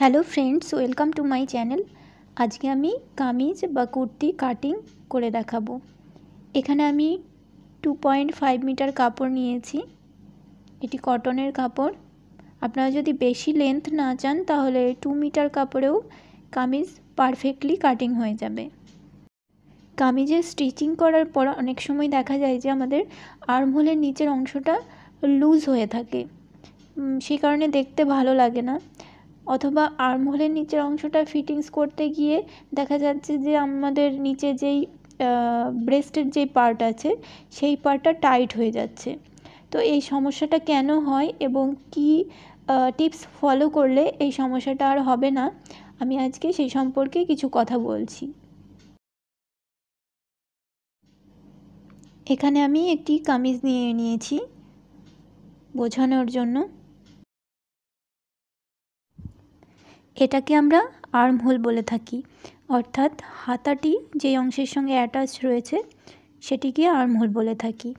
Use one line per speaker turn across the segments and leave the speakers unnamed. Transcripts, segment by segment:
Hello friends welcome to my channel আজকে আমি কামিজ বা কুর্তি কাটিং করে দেখাবো
এখানে আমি টু পয়েন্ট ফাইভ মিটার কাপড় নিয়েছি এটি কটনের কাপড় আপনারা যদি বেশি লেন্থ না চান তাহলে টু মিটার কাপড়েও কামিজ পারফেক্টলি কাটিং হয়ে যাবে কামিজে স্টিচিং করার পর অনেক সময় দেখা যায় যে আমাদের আর্মহোলের নিচের অংশটা লুজ হয়ে থাকে সেই কারণে দেখতে ভালো লাগে না অথবা আর্মহোলের নিচের অংশটা ফিটিংস করতে গিয়ে দেখা যাচ্ছে যে আমাদের নিচে যেই ব্রেস্টের যে পার্ট আছে সেই পার্টটা টাইট হয়ে যাচ্ছে তো এই সমস্যাটা কেন হয় এবং কি টিপস ফলো করলে এই সমস্যাটা আর হবে না আমি আজকে সেই সম্পর্কে কিছু কথা বলছি এখানে আমি একটি কামিজ নিয়ে নিয়েছি বোঝানোর জন্য এটাকে আমরা আর্ম হোল বলে থাকি অর্থাৎ হাতাটি যে অংশের সঙ্গে অ্যাটাচ রয়েছে সেটিকে আর্ম হোল বলে থাকি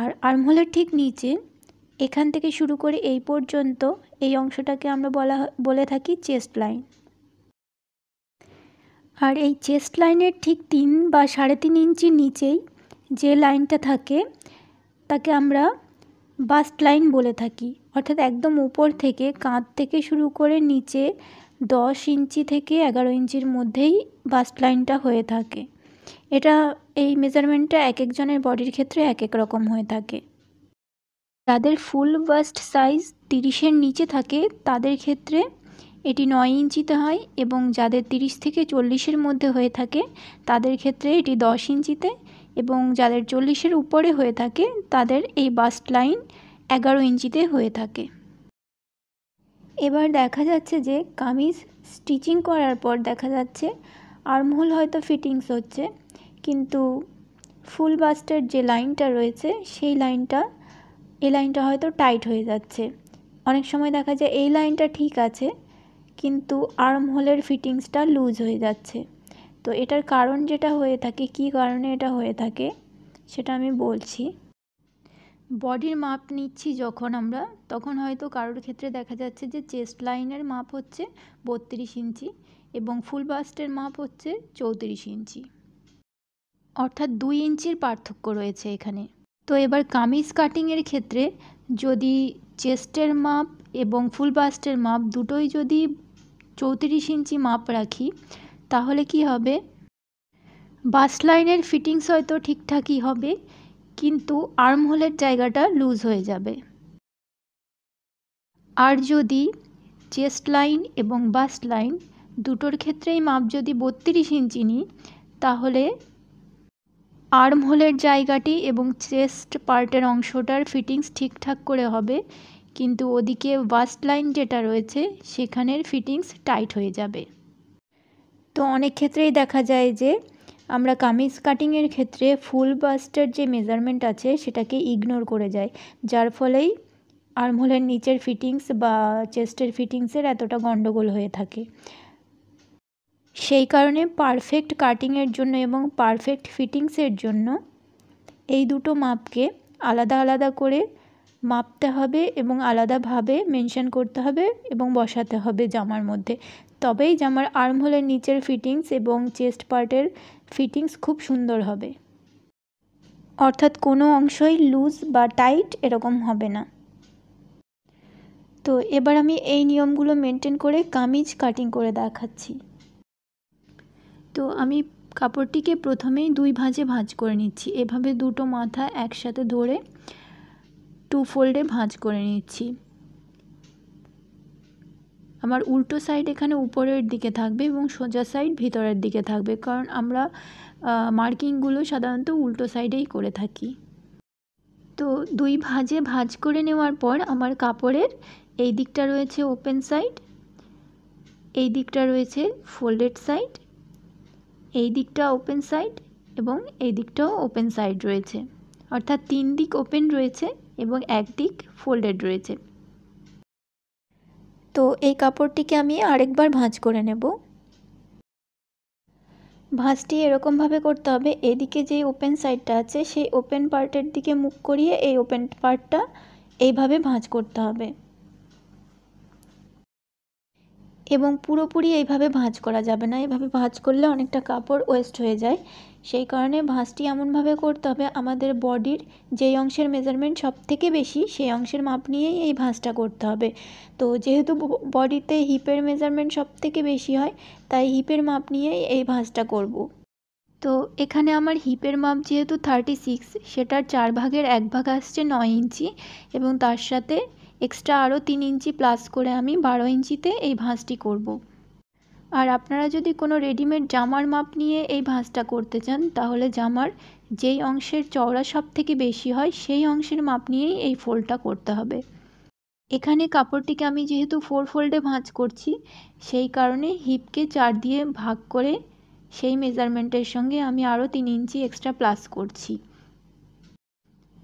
আর আর্ম হোলের ঠিক নিচে এখান থেকে শুরু করে এই পর্যন্ত এই অংশটাকে আমরা বলা বলে থাকি চেস্ট লাইন আর এই চেস্ট লাইনের ঠিক তিন বা সাড়ে তিন ইঞ্চির নিচেই যে লাইনটা থাকে তাকে আমরা বাস্ট লাইন বলে থাকি অর্থাৎ একদম উপর থেকে কাঁধ থেকে শুরু করে নিচে দশ ইঞ্চি থেকে এগারো ইঞ্চির মধ্যেই বাস্ট লাইনটা হয়ে থাকে এটা এই মেজারমেন্টটা এক একজনের বডির ক্ষেত্রে এক এক রকম হয়ে থাকে যাদের ফুল বাস্ট সাইজ তিরিশের নিচে থাকে তাদের ক্ষেত্রে এটি নয় ইঞ্চিতে হয় এবং যাদের তিরিশ থেকে চল্লিশের মধ্যে হয়ে থাকে তাদের ক্ষেত্রে এটি দশ ইঞ্চিতে এবং যাদের চল্লিশের উপরে হয়ে থাকে তাদের এই বাস্ট লাইন এগারো ইঞ্চিতে হয়ে থাকে এবার দেখা যাচ্ছে যে কামিজ স্টিচিং করার পর দেখা যাচ্ছে আর্মহোল হয়তো ফিটিংস হচ্ছে কিন্তু ফুল বাস্টের যে লাইনটা রয়েছে সেই লাইনটা এই লাইনটা হয়তো টাইট হয়ে যাচ্ছে অনেক সময় দেখা যায় এই লাইনটা ঠিক আছে কিন্তু আর্মহোলের ফিটিংসটা লুজ হয়ে যাচ্ছে তো এটার কারণ যেটা হয়ে থাকে কি কারণে এটা হয়ে থাকে সেটা আমি বলছি বডির মাপ নিচ্ছি যখন আমরা তখন হয়তো কারোর ক্ষেত্রে দেখা যাচ্ছে যে চেস্ট লাইনের মাপ হচ্ছে বত্রিশ ইঞ্চি এবং ফুল বাস্টের মাপ হচ্ছে চৌত্রিশ ইঞ্চি অর্থাৎ দুই ইঞ্চির পার্থক্য রয়েছে এখানে তো এবার কামিজ কাটিংয়ের ক্ষেত্রে যদি চেস্টের মাপ এবং ফুল বাস্টের মাপ দুটোই যদি চৌত্রিশ ইঞ্চি মাপ রাখি তাহলে কি হবে বাস লাইনের ফিটিংস হয়তো ঠিকঠাকই হবে কিন্তু আর্মহোলের জায়গাটা লুজ হয়ে যাবে আর যদি চেস্ট লাইন এবং বাস লাইন দুটোর ক্ষেত্রেই মাপ যদি বত্রিশ ইঞ্চি নিই তাহলে আর্মহোলের জায়গাটি এবং চেস্ট পার্টের অংশটার ফিটিংস ঠিকঠাক করে হবে কিন্তু ওদিকে বাস্ট লাইন যেটা রয়েছে সেখানের ফিটিংস টাইট হয়ে যাবে তো অনেক ক্ষেত্রেই দেখা যায় যে আমরা কামিজ কাটিংয়ের ক্ষেত্রে ফুল বাস্টার যে মেজারমেন্ট আছে সেটাকে ইগনোর করে যায় যার ফলেই আর্মহোলের নিচের ফিটিংস বা চেস্টের ফিটিংসের এতটা গণ্ডগোল হয়ে থাকে সেই কারণে পারফেক্ট কাটিংয়ের জন্য এবং পারফেক্ট ফিটিংসের জন্য এই দুটো মাপকে আলাদা আলাদা করে মাপতে হবে এবং আলাদাভাবে মেনশন করতে হবে এবং বসাতে হবে জামার মধ্যে তবেই জামার আর্মহোলের নিচের ফিটিংস এবং চেস্ট পার্টের ফিটিংস খুব সুন্দর হবে অর্থাৎ কোনো অংশই লুজ বা টাইট এরকম হবে না তো এবার আমি এই নিয়মগুলো মেনটেন করে কামিজ কাটিং করে দেখাচ্ছি তো আমি কাপড়টিকে প্রথমেই দুই ভাঁজে ভাঁজ করে নিচ্ছি এভাবে দুটো মাথা একসাথে ধরে টু ফোল্ডে ভাঁজ করে নিচ্ছি আমার উল্টো সাইড এখানে উপরের দিকে থাকবে এবং সোজা সাইড ভিতরের দিকে থাকবে কারণ আমরা মার্কিংগুলো সাধারণত উল্টো সাইডেই করে থাকি তো দুই ভাঁজে ভাঁজ করে নেওয়ার পর আমার কাপড়ের এই দিকটা রয়েছে ওপেন সাইড এই দিকটা রয়েছে ফোল্ডেড সাইড এই দিকটা ওপেন সাইড এবং এই দিকটাও ওপেন সাইড রয়েছে অর্থাৎ তিন দিক ওপেন রয়েছে এবং এক দিক ফোল্ডেড রয়েছে তো এই কাপড়টিকে আমি আরেকবার ভাঁজ করে নেব ভাঁজটি এরকমভাবে করতে হবে এদিকে যে ওপেন সাইডটা আছে সেই ওপেন পার্টের দিকে মুখ করিয়ে এই ওপেন পার্টটা এইভাবে ভাঁজ করতে হবে এবং পুরোপুরি এইভাবে ভাঁজ করা যাবে না এভাবে ভাঁজ করলে অনেকটা কাপড় ওয়েস্ট হয়ে যায় সেই কারণে ভাঁজটি এমনভাবে করতে হবে আমাদের বডির যেই অংশের মেজারমেন্ট সব থেকে বেশি সেই অংশের মাপ নিয়েই এই ভাঁজটা করতে হবে তো যেহেতু বডিতে হিপের মেজারমেন্ট সব থেকে বেশি হয় তাই হিপের মাপ নিয়েই এই ভাঁজটা করব। তো এখানে আমার হিপের মাপ যেহেতু থার্টি সিক্স সেটার চার ভাগের এক ভাগ আসছে নয় ইঞ্চি এবং তার সাথে এক্সট্রা আরও তিন ইঞ্চি প্লাস করে আমি বারো ইঞ্চিতে এই ভাঁজটি করব। আর আপনারা যদি কোনো রেডিমেড জামার মাপ নিয়ে এই ভাঁজটা করতে চান তাহলে জামার যেই অংশের চওড়া সব থেকে বেশি হয় সেই অংশের মাপ নিয়েই এই ফোল্ডটা করতে হবে এখানে কাপড়টিকে আমি যেহেতু ফোর ফোল্ডে ভাঁজ করছি সেই কারণে হিপকে চার দিয়ে ভাগ করে সেই মেজারমেন্টের সঙ্গে আমি আরও তিন ইঞ্চি এক্সট্রা প্লাস করছি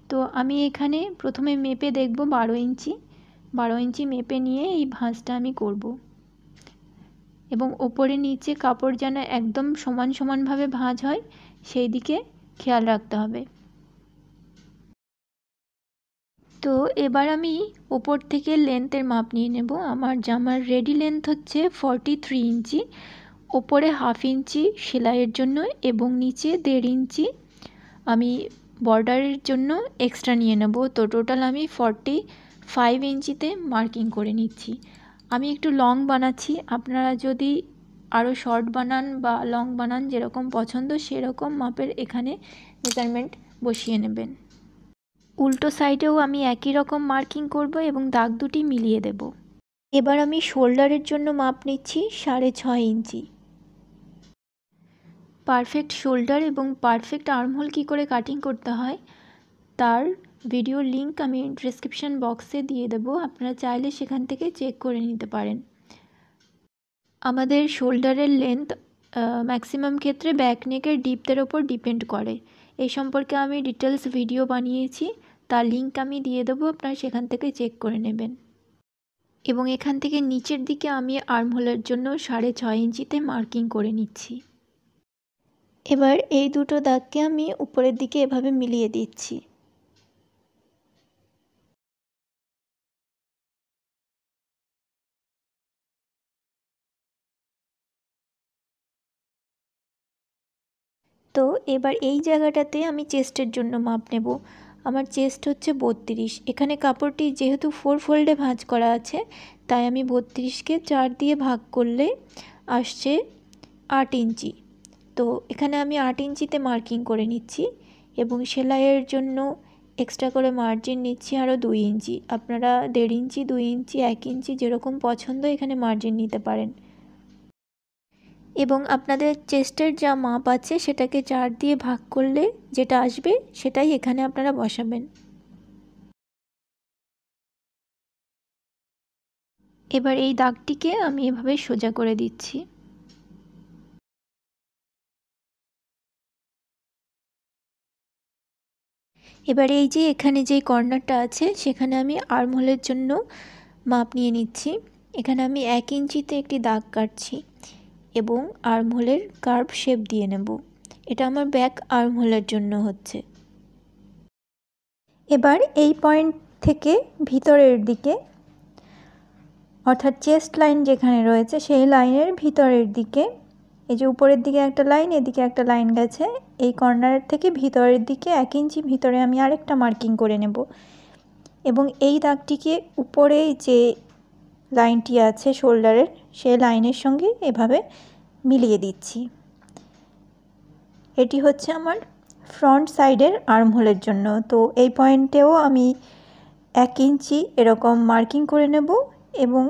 তো আমি এখানে প্রথমে মেপে দেখব বারো ইঞ্চি বারো ইঞ্চি মেপে নিয়ে এই ভাঁজটা আমি করবো এবং ওপরে নিচে কাপড় যেন একদম সমান সমানভাবে ভাঁজ হয় সেই দিকে খেয়াল রাখতে হবে তো এবার আমি ওপর থেকে লেন্থের মাপ নিয়ে নেব আমার জামার রেডি লেন্থ হচ্ছে ফর্টি থ্রি ইঞ্চি ওপরে হাফ ইঞ্চি সেলাইয়ের জন্য এবং নিচে দেড় ইঞ্চি আমি বর্ডারের জন্য এক্সট্রা নিয়ে নেব তো টোটাল আমি ফর্টি ফাইভ ইঞ্চিতে মার্কিং করে নিচ্ছি আমি একটু লং বানাচ্ছি আপনারা যদি আরও শর্ট বানান বা লং বানান যেরকম পছন্দ সেরকম মাপের এখানে মেজারমেন্ট বসিয়ে নেবেন উল্টো সাইডেও আমি একই রকম মার্কিং করব এবং দাগ দুটি মিলিয়ে দেব এবার আমি শোল্ডারের জন্য মাপ নিচ্ছি সাড়ে ছয় ইঞ্চি পারফেক্ট শোল্ডার এবং পারফেক্ট আর্মহোল কী করে কাটিং করতে হয় তার ভিডিও লিঙ্ক আমি ডিসক্রিপশান বক্সে দিয়ে দেবো আপনারা চাইলে সেখান থেকে চেক করে নিতে পারেন আমাদের শোল্ডারের লেন্থ ম্যাক্সিমাম ক্ষেত্রে ব্যাক নেকের ডিপদের ওপর ডিপেন্ড করে এই সম্পর্কে আমি ডিটেলস ভিডিও বানিয়েছি তার লিঙ্ক আমি দিয়ে দেবো আপনারা সেখান থেকে চেক করে নেবেন এবং এখান থেকে নিচের দিকে আমি হোলের জন্য সাড়ে ছয় ইঞ্চিতে মার্কিং করে নিচ্ছি এবার এই দুটো দাগকে আমি
উপরের দিকে এভাবে মিলিয়ে দিচ্ছি তো এবার এই জায়গাটাতে আমি চেস্টের জন্য মাপ নেব আমার চেস্ট হচ্ছে বত্রিশ এখানে কাপড়টি যেহেতু
ফোর ফোল্ডে ভাঁজ করা আছে তাই আমি বত্রিশকে চার দিয়ে ভাগ করলে আসছে আট ইঞ্চি তো এখানে আমি আট ইঞ্চিতে মার্কিং করে নিচ্ছি এবং সেলাইয়ের জন্য এক্সট্রা করে মার্জিন নিচ্ছি আরও দুই ইঞ্চি আপনারা দেড় ইঞ্চি দুই ইঞ্চি এক ইঞ্চি যেরকম পছন্দ এখানে মার্জিন নিতে পারেন এবং আপনাদের চেস্টের যা মাপ আছে সেটাকে চার দিয়ে ভাগ করলে
যেটা আসবে সেটাই এখানে আপনারা বসাবেন এবার এই দাগটিকে আমি এভাবে সোজা করে দিচ্ছি এবার এই যে এখানে যে কর্নারটা আছে সেখানে আমি আর্মহোলের
জন্য মাপ নিয়ে নিচ্ছি এখানে আমি এক ইঞ্চিতে একটি দাগ কাটছি এবং আর্মহোলের কার্ভ শেপ দিয়ে নেব এটা আমার ব্যাক আর্মহোলের জন্য হচ্ছে এবার এই পয়েন্ট থেকে ভিতরের দিকে অর্থাৎ চেস্ট লাইন যেখানে রয়েছে সেই লাইনের ভিতরের দিকে এই যে উপরের দিকে একটা লাইন এদিকে একটা লাইন গেছে এই কর্নারের থেকে ভিতরের দিকে এক ইঞ্চি ভিতরে আমি আরেকটা মার্কিং করে নেব এবং এই দাগটিকে উপরে যে লাইনটি আছে শোল্ডারের সে লাইনের সঙ্গে এভাবে মিলিয়ে দিচ্ছি এটি হচ্ছে আমার ফ্রন্ট সাইডের আর্মহোলের জন্য তো এই পয়েন্টেও আমি এক ইঞ্চি এরকম
মার্কিং করে নেব এবং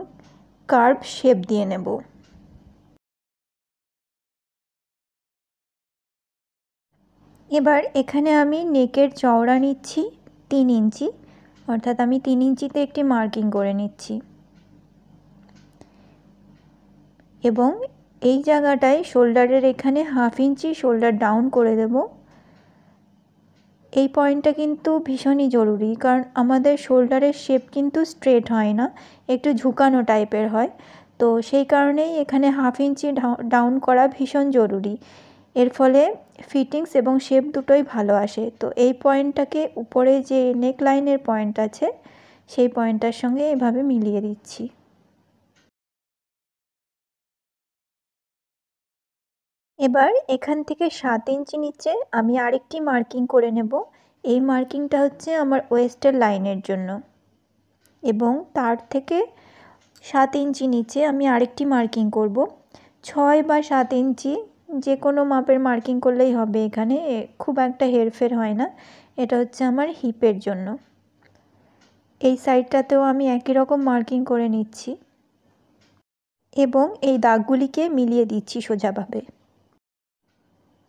কার্ভ শেপ দিয়ে নেব এবার এখানে আমি নেকের চওড়া নিচ্ছি তিন ইঞ্চি অর্থাৎ আমি তিন ইঞ্চিতে একটি
মার্কিং করে নিচ্ছি এবং এই জায়গাটায় শোল্ডারের এখানে হাফ ইঞ্চি শোল্ডার ডাউন করে দেব এই পয়েন্টটা কিন্তু ভীষণই জরুরি কারণ আমাদের শোল্ডারের শেপ কিন্তু স্ট্রেট হয় না একটু ঝুকানো টাইপের হয় তো সেই কারণেই এখানে হাফ ইঞ্চি ডাউন করা ভীষণ জরুরি এর ফলে ফিটিংস এবং শেপ দুটোই ভালো আসে তো এই পয়েন্টটাকে উপরে যে নেক লাইনের পয়েন্ট আছে সেই পয়েন্টটার
সঙ্গে এভাবে মিলিয়ে দিচ্ছি এবার এখান থেকে সাত ইঞ্চি নিচে আমি আরেকটি
মার্কিং করে নেব এই মার্কিংটা হচ্ছে আমার ওয়েস্টের লাইনের জন্য এবং তার থেকে সাত ইঞ্চি নিচে আমি আরেকটি মার্কিং করব ছয় বা সাত ইঞ্চি যে কোনো মাপের মার্কিং করলেই হবে এখানে খুব একটা হেরফের হয় না এটা হচ্ছে আমার হিপের জন্য এই সাইডটাতেও আমি একই রকম মার্কিং করে নিচ্ছি এবং এই দাগগুলিকে মিলিয়ে দিচ্ছি সোজাভাবে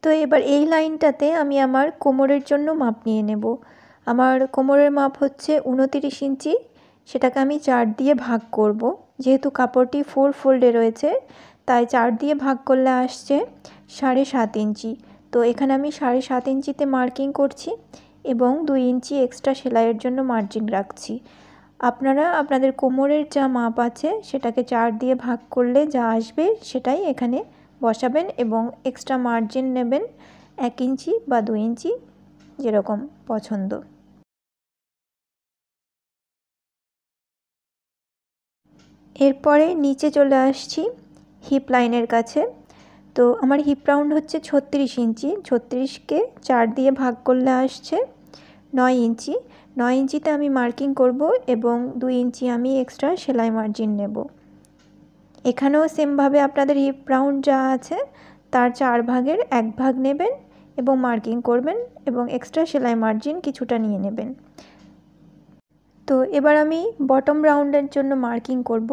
তো এবার এই লাইনটাতে আমি আমার কোমরের জন্য মাপ নিয়ে নেব আমার কোমরের মাপ হচ্ছে উনতিরিশ ইঞ্চি সেটাকে আমি চার দিয়ে ভাগ করব যেহেতু কাপড়টি ফোর ফোল্ডে রয়েছে তাই চার দিয়ে ভাগ করলে আসছে সাড়ে সাত ইঞ্চি তো এখানে আমি সাড়ে সাত ইঞ্চিতে মার্কিং করছি এবং দুই ইঞ্চি এক্সট্রা সেলাইয়ের জন্য মার্জিন রাখছি আপনারা আপনাদের কোমরের যা মাপ আছে সেটাকে চার দিয়ে ভাগ করলে যা আসবে সেটাই এখানে বসাবেন এবং এক্সট্রা মার্জিন নেবেন এক ইঞ্চি বা দু ইঞ্চি
যেরকম পছন্দ এরপরে নিচে চলে আসছি হিপ লাইনের
কাছে তো আমার হিপ রাউন্ড হচ্ছে ছত্রিশ ইঞ্চি ছত্রিশকে চার দিয়ে ভাগ করলে আসছে নয় ইঞ্চি নয় ইঞ্চিতে আমি মার্কিং করব এবং দুই ইঞ্চি আমি এক্সট্রা সেলাই মার্জিন নেব এখানেও সেমভাবে আপনাদের হিপ রাউন্ড যা আছে তার চার ভাগের এক ভাগ নেবেন এবং মার্কিং করবেন এবং এক্সট্রা সেলাই মার্জিন কিছুটা নিয়ে নেবেন তো এবার আমি বটম রাউন্ডের জন্য মার্কিং করব।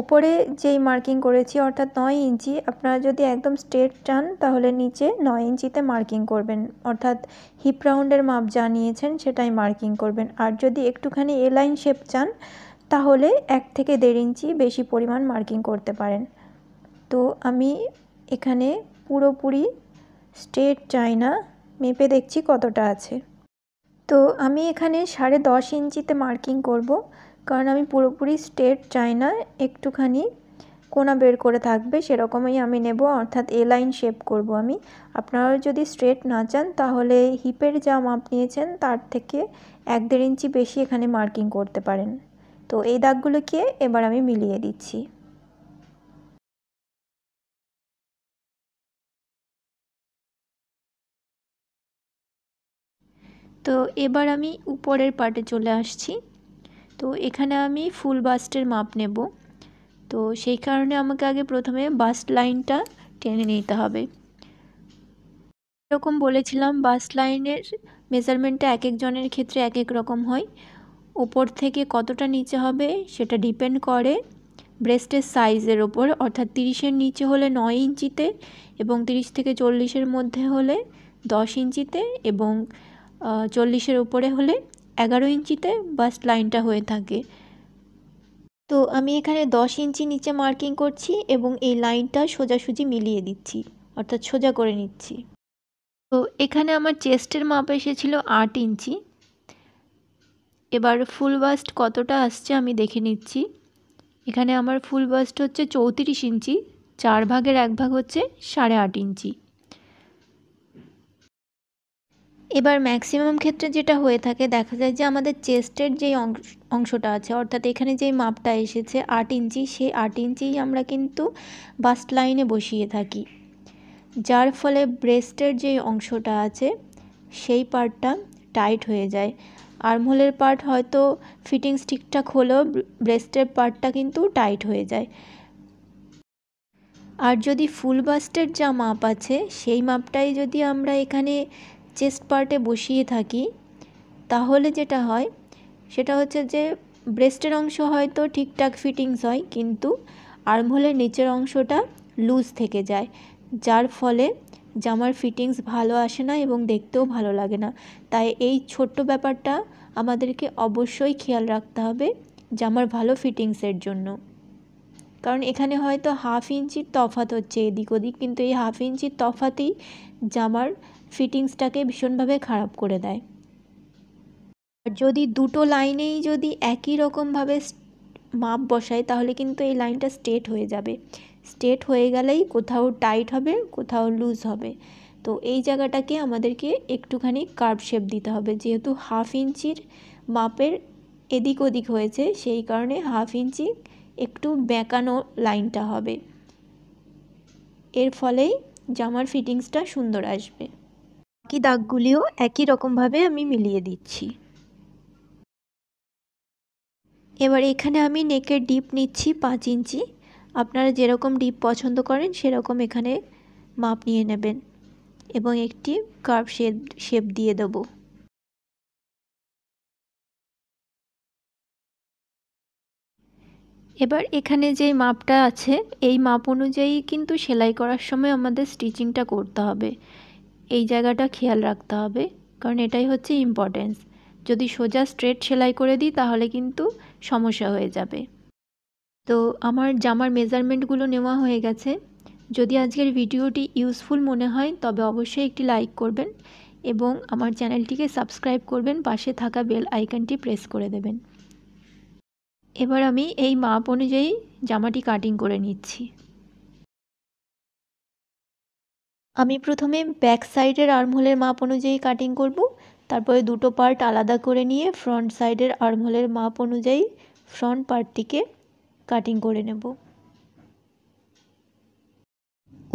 উপরে যেই মার্কিং করেছি অর্থাৎ নয় ইঞ্চি আপনারা যদি একদম স্ট্রেট চান তাহলে নিচে নয় ইঞ্চিতে মার্কিং করবেন অর্থাৎ হিপ রাউন্ডের মাপ যা নিয়েছেন সেটাই মার্কিং করবেন আর যদি একটুখানি এলাইন শেপ চান তাহলে এক থেকে দেড় ইঞ্চি বেশি পরিমাণ মার্কিং করতে পারেন তো আমি এখানে পুরোপুরি স্ট্রেট চাই না মেপে দেখছি কতটা আছে তো আমি এখানে সাড়ে দশ ইঞ্চিতে মার্কিং করব কারণ আমি পুরোপুরি স্ট্রেট চাই না একটুখানি কোনা বের করে থাকবে সেরকমই আমি নেব অর্থাৎ এ লাইন শেপ করব আমি আপনারা যদি স্ট্রেট না চান তাহলে হিপের যা মাপ নিয়েছেন তার থেকে এক দেড় ইঞ্চি বেশি এখানে মার্কিং করতে পারেন
তো এই দাগগুলোকে এবার আমি মিলিয়ে দিচ্ছি তো এবার আমি উপরের পার্টে চলে আসছি তো এখানে
আমি ফুল বাস্টের মাপ নেব তো সেই কারণে আমাকে আগে প্রথমে বাস্ট লাইনটা টেনে নিতে হবে এরকম বলেছিলাম বাস্ট লাইনের মেজারমেন্টটা এক একজনের ক্ষেত্রে এক এক রকম হয় ওপর থেকে কতটা নিচে হবে সেটা ডিপেন্ড করে ব্রেস্টের সাইজের ওপর অর্থাৎ তিরিশের নিচে হলে নয় ইঞ্চিতে এবং তিরিশ থেকে চল্লিশের মধ্যে হলে দশ ইঞ্চিতে এবং চল্লিশের উপরে হলে এগারো ইঞ্চিতে বাস্ট লাইনটা হয়ে থাকে তো আমি এখানে দশ ইঞ্চি নিচে মার্কিং করছি এবং এই লাইনটা সোজাসুজি মিলিয়ে দিচ্ছি অর্থাৎ সোজা করে নিচ্ছি তো এখানে আমার চেস্টের মাপ এসেছিল আট ইঞ্চি এবার ফুল বাস্ট কতটা আসছে আমি দেখে নিচ্ছি এখানে আমার ফুল বাস্ট হচ্ছে চৌত্রিশ ইঞ্চি চার ভাগের এক ভাগ হচ্ছে সাড়ে আট ইঞ্চি এবার ম্যাক্সিমাম ক্ষেত্রে যেটা হয়ে থাকে দেখা যায় যে আমাদের চেস্টের যেই অংশটা আছে অর্থাৎ এখানে যেই মাপটা এসেছে আট ইঞ্চি সেই আট ইঞ্চিই আমরা কিন্তু বাস্ট লাইনে বসিয়ে থাকি যার ফলে ব্রেস্টের যেই অংশটা আছে সেই পার্টটা টাইট হয়ে যায় আর্মহোলের পার্ট হয়তো ফিটিংস ঠিকঠাক হলেও ব্রেস্টের পার্টটা কিন্তু টাইট হয়ে যায় আর যদি ফুল বাস্টের যা মাপ আছে সেই মাপটাই যদি আমরা এখানে চেস্ট পার্টে বসিয়ে থাকি তাহলে যেটা হয় সেটা হচ্ছে যে ব্রেস্টের অংশ হয়তো ঠিকঠাক ফিটিংস হয় কিন্তু আর্মহোলের নিচের অংশটা লুজ থেকে যায় যার ফলে জামার ফিটিংস ভালো আসে না এবং দেখতেও ভালো লাগে না তাই এই ছোট্ট ব্যাপারটা আমাদেরকে অবশ্যই খেয়াল রাখতে হবে জামার ভালো ফিটিংসের জন্য কারণ এখানে হয়তো হাফ ইঞ্চির তফাত হচ্ছে এদিক ওদিক কিন্তু এই হাফ ইঞ্চির তফাতেই জামার ফিটিংসটাকে ভীষণভাবে খারাপ করে দেয় আর যদি দুটো লাইনেই যদি একই রকমভাবে মাপ বসায় তাহলে কিন্তু এই লাইনটা স্ট্রেট হয়ে যাবে স্ট্রেট হয়ে গেলেই কোথাও টাইট হবে কোথাও লুজ হবে তো এই জায়গাটাকে আমাদেরকে একটুখানি কার্ভ শেপ দিতে হবে যেহেতু হাফ ইঞ্চির মাপের এদিক ওদিক হয়েছে সেই কারণে হাফ ইঞ্চি একটু বেঁকানো লাইনটা হবে এর ফলেই জামার ফিটিংসটা সুন্দর আসবে বাকি দাগগুলিও একই রকমভাবে আমি মিলিয়ে দিচ্ছি এবার এখানে আমি নেকের ডিপ নিচ্ছি পাঁচ ইঞ্চি আপনারা যেরকম ডিপ পছন্দ করেন সেরকম
এখানে মাপ নিয়ে নেবেন এবং একটি কার্ভ শেপ শেপ দিয়ে দেবো এবার এখানে যে মাপটা আছে এই মাপ অনুযায়ী কিন্তু
সেলাই করার সময় আমাদের স্টিচিংটা করতে হবে এই জায়গাটা খেয়াল রাখতে হবে কারণ এটাই হচ্ছে ইম্পর্টেন্স যদি সোজা স্ট্রেট সেলাই করে দিই তাহলে কিন্তু সমস্যা হয়ে যাবে তো আমার জামার মেজারমেন্টগুলো নেওয়া হয়ে গেছে যদি আজকের ভিডিওটি ইউজফুল মনে হয় তবে অবশ্যই একটি লাইক করবেন এবং আমার চ্যানেলটিকে সাবস্ক্রাইব করবেন পাশে থাকা বেল আইকনটি প্রেস করে দেবেন এবার আমি এই মাপ অনুযায়ী জামাটি কাটিং করে নিচ্ছি আমি প্রথমে ব্যাক সাইডের আর্মহোলের মাপ অনুযায়ী কাটিং করব তারপরে দুটো পার্ট আলাদা করে নিয়ে ফ্রন্ট সাইডের আর্মহোলের মাপ অনুযায়ী ফ্রন্ট পার্টটিকে কাটিং করে নেব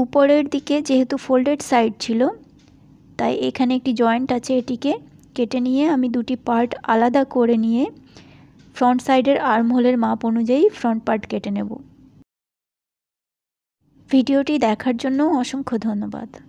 উপরের দিকে যেহেতু ফোল্ডেড সাইড ছিল তাই এখানে একটি জয়েন্ট আছে এটিকে কেটে নিয়ে আমি দুটি পার্ট আলাদা করে নিয়ে ফ্রন্ট সাইডের
হোলের মাপ অনুযায়ী ফ্রন্ট পার্ট কেটে নেব ভিডিওটি দেখার জন্য অসংখ্য ধন্যবাদ